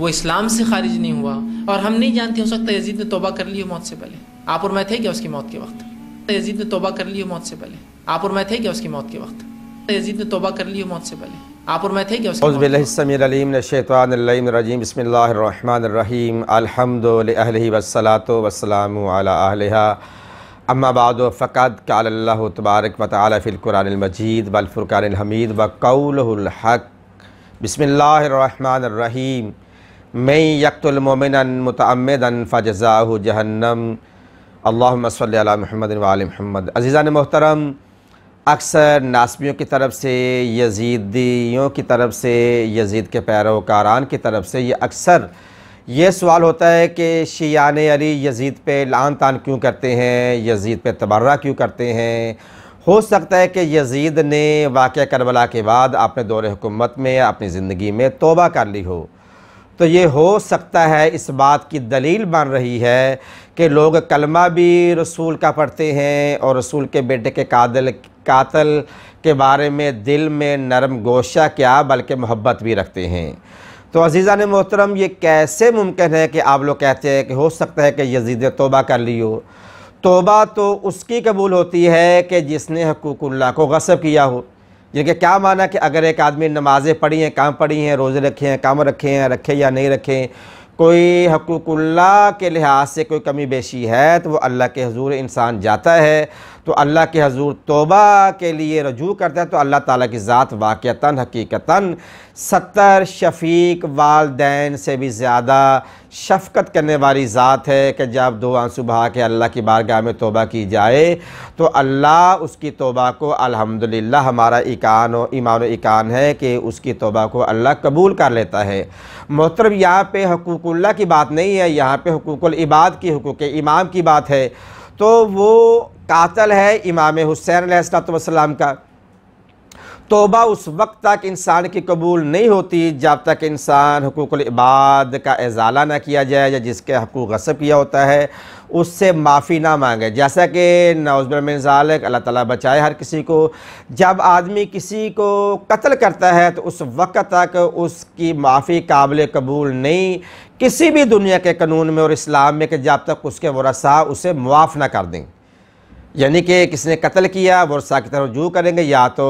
وہ اسلام سے خارج نہیں ہوا اور ہم نہیں جانتے ہو سکتا یزید نے توبہ کر لی موت سے پہلے آپ اور میں تھے کیا اس کی موت کے وقت یزید نے توبہ کر لی موت سے پہلے آپ اور میں تھے کیا اس کی موت کے وقت یزید نے توبہ کر لی موت سے پہلے آپ اور میں تھے کیا اس کی موت باللہ السمیر علیم الشیطان اللہم الرجیم بسم اللہ الرحمن الرحیم الحمد لأہلہ والصلاة والسلام علی آہلہ اما بعد فقد قال اللہ تبارک و تعالی فی القرآن المجید والفرقان الحمید و قوله الحق بسم اللہ الرحمن الرحیم میں یک المومن مُتَعَمِّدًا متعمد جَهَنَّمْ اللہم صلی اللہ علیہ محمد العلم محمد عزیزان محترم اکثر ناسمیوں کی طرف سے یزیدیوں کی طرف سے یزید کے پیروکاران کی طرف سے یہ اکثر یہ سوال ہوتا ہے کہ شیعان علی یزید پہ لان تان کیوں کرتے ہیں یزید پہ تبرہ کیوں کرتے ہیں ہو سکتا ہے کہ یزید نے واقعہ کربلا کے بعد اپنے دور حکومت میں اپنی زندگی میں توبہ کر لی ہو تو یہ ہو سکتا ہے اس بات کی دلیل بن رہی ہے کہ لوگ کلمہ بھی رسول کا پڑھتے ہیں اور رسول کے بیٹے کے قادل قاتل کے بارے میں دل میں نرم گوشہ کیا بلکہ محبت بھی رکھتے ہیں تو عزیزہ نے محترم یہ کیسے ممکن ہے کہ آپ لوگ کہتے ہیں کہ ہو سکتا ہے کہ یزید توبہ کر لی ہو توبہ تو اس کی قبول ہوتی ہے کہ جس نے حقوق اللہ کو غصب کیا ہو یعنی کہ کیا معنی کہ اگر ایک آدمی نمازیں پڑھی ہیں کام پڑھی ہیں روزے رکھے ہیں کام رکھے ہیں رکھے یا نہیں ہیں کوئی حقوق اللہ کے لحاظ سے کوئی کمی بیشی ہے تو وہ اللہ کے حضور انسان جاتا ہے تو اللہ کے حضور توبہ کے لیے رجوع کرتا ہے تو اللہ تعالیٰ کی ذات واقعتاً حقیقتاً ستر شفیق والدین سے بھی زیادہ شفقت کرنے والی ذات ہے کہ جب دو آنسو بہا کے اللہ کی بارگاہ میں توبہ کی جائے تو اللہ اس کی توبہ کو الحمدللہ ہمارا اکان و ایمان و اقان ہے کہ اس کی توبہ کو اللہ قبول کر لیتا ہے محترم یہاں پہ حقوق اللہ کی بات نہیں ہے یہاں پہ حقوق العباد کی حقوق امام کی بات ہے تو وہ قاتل ہے امام حسین علیہ السلام کا توبہ اس وقت تک انسان کی قبول نہیں ہوتی جب تک انسان حقوق العباد کا ازالہ نہ کیا جائے یا جس کے حقوق غصب کیا ہوتا ہے اس سے معافی نہ مانگے جیسا کہ نوزبر من ذالک اللہ تعالیٰ بچائے ہر کسی کو جب آدمی کسی کو قتل کرتا ہے تو اس وقت تک اس کی معافی قابل قبول نہیں کسی بھی دنیا کے قانون میں اور اسلام میں کہ جب تک اس کے ورثاء اسے معاف نہ کر دیں یعنی کہ کس نے قتل کیا ورثہ کی طرف رجوع کریں گے یا تو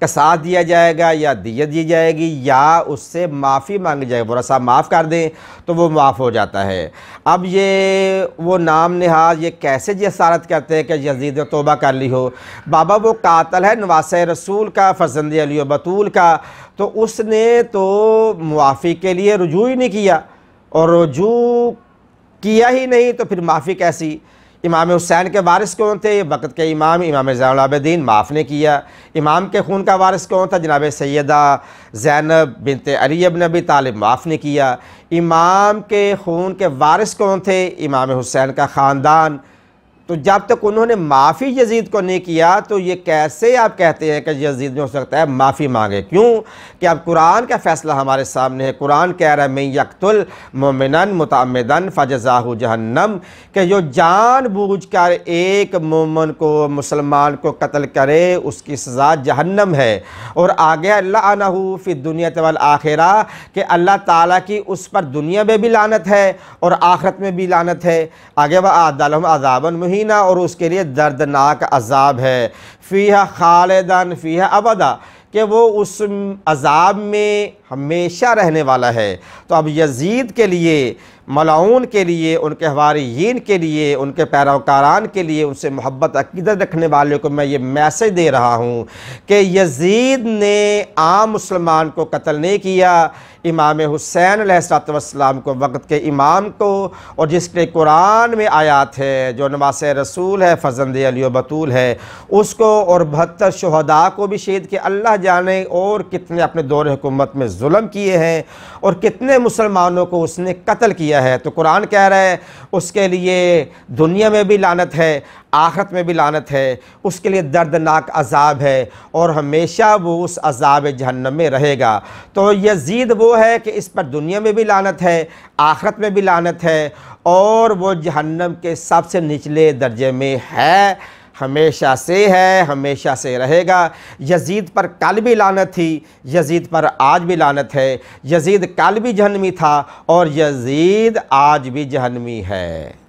کساد دیا جائے گا یا دیت دی جائے گی یا اس سے معافی مانگی جائے ورثہ معاف کر دیں تو وہ معاف ہو جاتا ہے اب یہ وہ نام نہاد یہ کیسے جسارت کرتے ہیں کہ یزید نے توبہ کر لی ہو بابا وہ قاتل ہے نواس رسول کا فرزند علی و بطول کا تو اس نے تو معافی کے لیے رجوع ہی نہیں کیا اور رجوع کیا ہی نہیں تو پھر معافی کیسی امام حسین کے وارث کون تھے وقت کے امام امام زین العابدین معاف نے کیا امام کے خون کا وارث کون تھا جناب سیدہ زینب بنت علی ابن نبی طالب معاف نے کیا امام کے خون کے وارث کون تھے امام حسین کا خاندان تو جب تک انہوں نے معافی یزید کو نہیں کیا تو یہ کیسے آپ کہتے ہیں کہ یزید میں ہو سکتا ہے معافی مانگے کیوں کہ اب قرآن کا فیصلہ ہمارے سامنے ہے قرآن کہہ رہا ہے میں یقتل مومنن متعمدن فجزاہ جہنم کہ جو جان بوجھ کر ایک مومن کو مسلمان کو قتل کرے اس کی سزا جہنم ہے اور آگے اللہ عنہ فی دنیا آخرہ کہ اللہ تعالیٰ کی اس پر دنیا میں بھی لانت ہے اور آخرت میں بھی لانت ہے آگے وہ عدالم عذابن میں مہینہ اور اس کے لیے دردناک عذاب ہے فیہ خالدان فیہ ابدا کہ وہ اس عذاب میں ہمیشہ رہنے والا ہے تو اب یزید کے لیے ملعون کے لیے ان کے حواریین کے لیے ان کے پیروکاران کے لیے ان سے محبت عقیدت رکھنے والے کو میں یہ میسج دے رہا ہوں کہ یزید نے عام مسلمان کو قتل نہیں کیا امام حسین علیہ السلام کو وقت کے امام کو اور جس کے قرآن میں آیات ہے جو نواس رسول ہے فرزند علی و بطول ہے اس کو اور بہتر شہداء کو بھی شہید کہ اللہ جانے اور کتنے اپنے دور حکومت میں ظلم کیے ہیں اور کتنے مسلمانوں کو اس نے قتل کیا ہے تو قرآن کہہ رہا ہے اس کے لیے دنیا میں بھی لانت ہے آخرت میں بھی لانت ہے اس کے لیے دردناک عذاب ہے اور ہمیشہ وہ اس عذاب جہنم میں رہے گا تو یزید وہ ہے کہ اس پر دنیا میں بھی لانت ہے آخرت میں بھی لانت ہے اور وہ جہنم کے سب سے نچلے درجے میں ہے ہمیشہ سے ہے ہمیشہ سے رہے گا یزید پر کل بھی لانت تھی یزید پر آج بھی لانت ہے یزید کل بھی جہنمی تھا اور یزید آج بھی جہنمی ہے